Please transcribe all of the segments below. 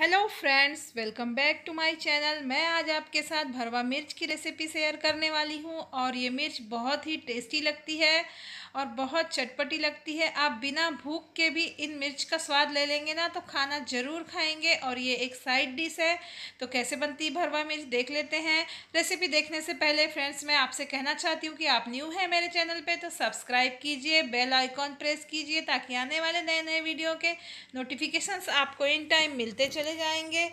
hello friends welcome back to my channel मैं आज आपके साथ भरवा मिर्च की रेसिपी शेयर करने वाली हूँ और ये मिर्च बहुत ही टेस्टी लगती है और बहुत चटपटी लगती है आप बिना भूख के भी इन मिर्च का स्वाद ले लेंगे ना तो खाना ज़रूर खाएंगे और ये एक साइड डिश है तो कैसे बनती भरवा मिर्च देख लेते हैं रेसिपी देखने से पहले फ्रेंड्स मैं आपसे कहना चाहती हूँ कि आप न्यू हैं मेरे चैनल पर तो सब्सक्राइब कीजिए बेल आइकॉन प्रेस कीजिए ताकि आने वाले नए नए वीडियो के नोटिफिकेशंस आपको इन टाइम मिलते चले जाएंगे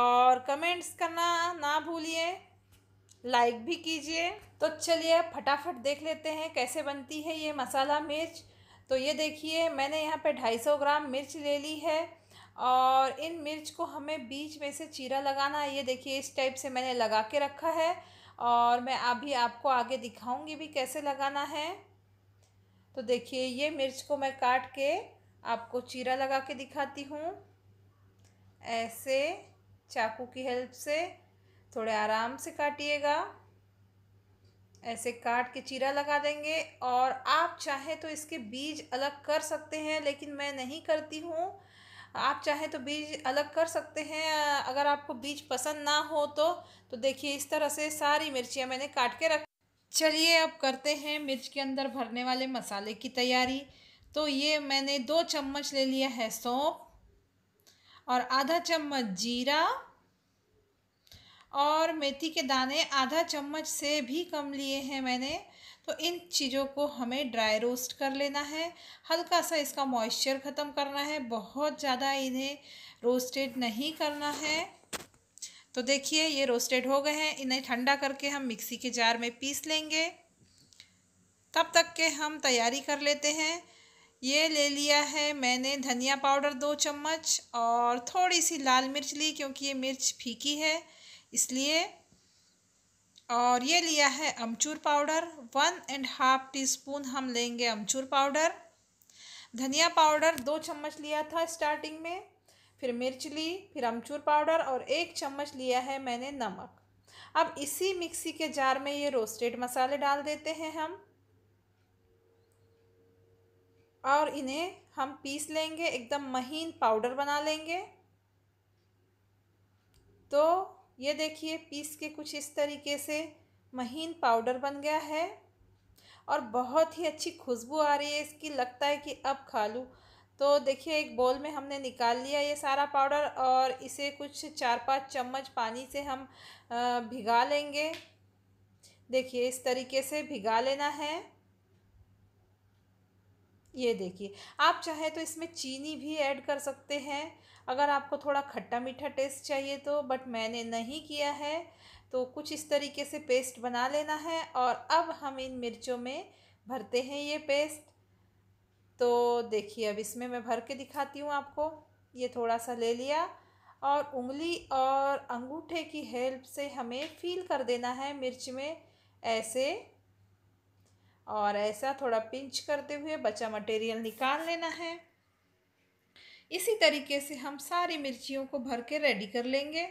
और कमेंट्स करना ना भूलिए लाइक भी कीजिए तो चलिए फटाफट देख लेते हैं कैसे बनती है ये मसाला मिर्च तो ये देखिए मैंने यहाँ पे 250 ग्राम मिर्च ले ली है और इन मिर्च को हमें बीच में से चीरा लगाना है ये देखिए इस टाइप से मैंने लगा के रखा है और मैं अभी आपको आगे दिखाऊंगी भी कैसे लगाना है तो देखिए ये मिर्च को मैं काट के आपको चीरा लगा के दिखाती हूँ ऐसे चाकू की हेल्प से थोड़े आराम से काटिएगा ऐसे काट के चीरा लगा देंगे और आप चाहे तो इसके बीज अलग कर सकते हैं लेकिन मैं नहीं करती हूँ आप चाहे तो बीज अलग कर सकते हैं अगर आपको बीज पसंद ना हो तो तो देखिए इस तरह से सारी मिर्चियाँ मैंने काट के रख चलिए अब करते हैं मिर्च के अंदर भरने वाले मसाले की तैयारी तो ये मैंने दो चम्मच ले लिया है सौंप और आधा चम्मच जीरा और मेथी के दाने आधा चम्मच से भी कम लिए हैं मैंने तो इन चीज़ों को हमें ड्राई रोस्ट कर लेना है हल्का सा इसका मॉइस्चर ख़त्म करना है बहुत ज़्यादा इन्हें रोस्टेड नहीं करना है तो देखिए ये रोस्टेड हो गए हैं इन्हें ठंडा करके हम मिक्सी के जार में पीस लेंगे तब तक के हम तैयारी कर लेते हैं ये ले लिया है मैंने धनिया पाउडर दो चम्मच और थोड़ी सी लाल मिर्च ली क्योंकि ये मिर्च फीकी है इसलिए और ये लिया है amchur powder one and half teaspoon हम लेंगे अमचूर पाउडर धनिया पाउडर दो चम्मच लिया था स्टार्टिंग में फिर मिर्च ली फिर अमचूर पाउडर और एक चम्मच लिया है मैंने नमक अब इसी मिक्सी के जार में ये रोस्टेड मसाले डाल देते हैं हम और इन्हें हम पीस लेंगे एकदम महीन पाउडर बना लेंगे तो ये देखिए पीस के कुछ इस तरीके से महीन पाउडर बन गया है और बहुत ही अच्छी खुशबू आ रही है इसकी लगता है कि अब खा लूँ तो देखिए एक बोल में हमने निकाल लिया ये सारा पाउडर और इसे कुछ चार पाँच चम्मच पानी से हम भिगा लेंगे देखिए इस तरीके से भिगा लेना है ये देखिए आप चाहे तो इसमें चीनी भी ऐड कर सकते हैं अगर आपको थोड़ा खट्टा मीठा टेस्ट चाहिए तो बट मैंने नहीं किया है तो कुछ इस तरीके से पेस्ट बना लेना है और अब हम इन मिर्चों में भरते हैं ये पेस्ट तो देखिए अब इसमें मैं भर के दिखाती हूँ आपको ये थोड़ा सा ले लिया और उंगली और अंगूठे की हेल्प से हमें फील कर देना है मिर्च में ऐसे और ऐसा थोड़ा पिंच करते हुए बचा मटेरियल निकाल लेना है इसी तरीके से हम सारी मिर्चियों को भर के रेडी कर लेंगे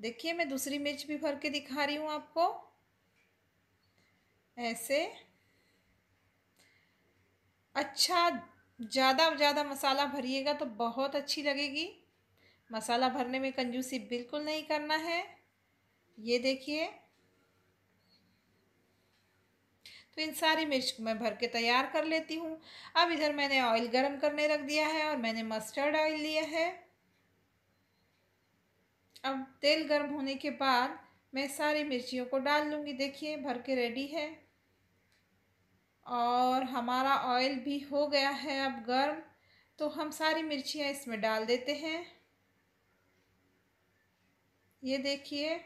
देखिए मैं दूसरी मिर्च भी भर के दिखा रही हूँ आपको ऐसे अच्छा ज़्यादा ज़्यादा मसाला भरिएगा तो बहुत अच्छी लगेगी मसाला भरने में कंजूसी बिल्कुल नहीं करना है ये देखिए तो इन सारी मिर्च को मैं भर के तैयार कर लेती हूँ अब इधर मैंने ऑयल गरम करने रख दिया है और मैंने मस्टर्ड ऑयल लिया है अब तेल गर्म होने के बाद मैं सारी मिर्चियों को डाल लूँगी देखिए भर के रेडी है और हमारा ऑयल भी हो गया है अब गर्म तो हम सारी मिर्चियाँ इसमें डाल देते हैं ये देखिए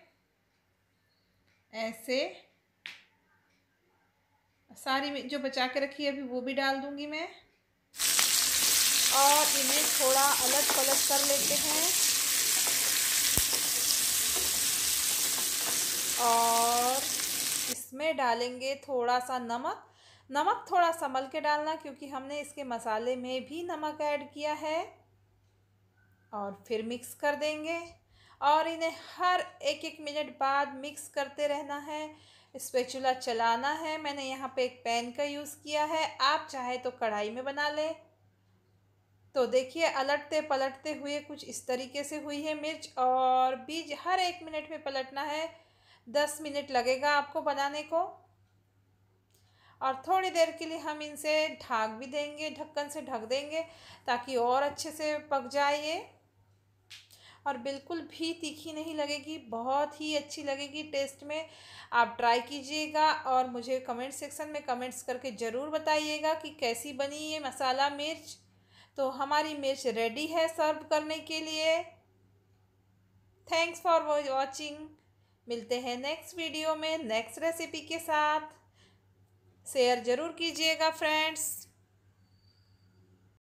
ऐसे सारी जो बचा के रखी है अभी वो भी डाल दूँगी मैं और इन्हें थोड़ा अलग पलट कर लेते हैं और इसमें डालेंगे थोड़ा सा नमक नमक थोड़ा संभल के डालना क्योंकि हमने इसके मसाले में भी नमक ऐड किया है और फिर मिक्स कर देंगे और इन्हें हर एक एक मिनट बाद मिक्स करते रहना है स्पेचुला चलाना है मैंने यहाँ पे एक पैन का यूज़ किया है आप चाहे तो कढ़ाई में बना लें तो देखिए अलटते पलटते हुए कुछ इस तरीके से हुई है मिर्च और बीज हर एक मिनट में पलटना है दस मिनट लगेगा आपको बनाने को और थोड़ी देर के लिए हम इनसे ढाक भी देंगे ढक्कन से ढक देंगे ताकि और अच्छे से पक जाए ये और बिल्कुल भी तीखी नहीं लगेगी बहुत ही अच्छी लगेगी टेस्ट में आप ट्राई कीजिएगा और मुझे कमेंट सेक्शन में कमेंट्स करके ज़रूर बताइएगा कि कैसी बनी ये मसाला मिर्च तो हमारी मिर्च रेडी है सर्व करने के लिए थैंक्स फॉर वॉचिंग मिलते हैं नेक्स्ट वीडियो में नेक्स्ट रेसिपी के साथ शेयर ज़रूर कीजिएगा फ्रेंड्स